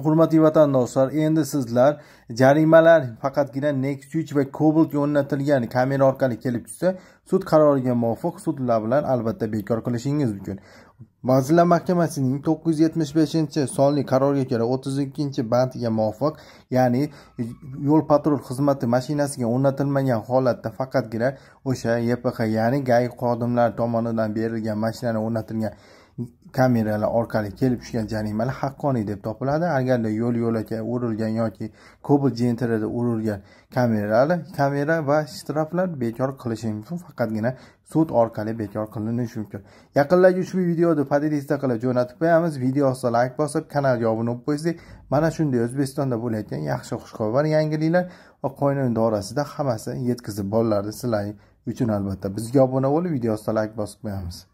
hurmatli vatandoshlar endi sizlar jarimalar faqatgina next nextwitch va cobalt o'rnatilgan kamera orqali kelib tushsa sud qaroriga muvofiq sudlar bilan albatta bekor qilishingiz mumkin vazirlar mahkamasining to'qqiz yuz yetmish beshinchi sonli qaroriga ko'ra o'ttiz ikkinchi bandiga muvofiq ya'ni yo'l patrul xizmati mashinasiga o'rnatilmagan holatda faqatgina o'sha ypx ya'ni gai xodimlari tomonidan berilgan mashinani o'rnatilgan kameralar orqali kelib tushgan jarimalar haqqoniy deb topiladi agarda yo'l yo'lakay urilgan yoki kobalt jenterida urilgan kameralar kamera va shtraflar bekor qilishi mumkin faqatgina sud orqali bekor qilinishi mumkin yaqinlarga ushbu videoni podelista qilib jo'natib qo'yamiz video ostiga layk bosib kanalga obuna bo'lib qo'ysangiz mana shunday o'zbekistonda bo'layotgan yaxshi xushxabar yangiliklar va qonun doirasida hammasi yetkazib boriladi sizlar uchun albatta bizga obuna bo'lib video ostiga layk bosib qo'yamiz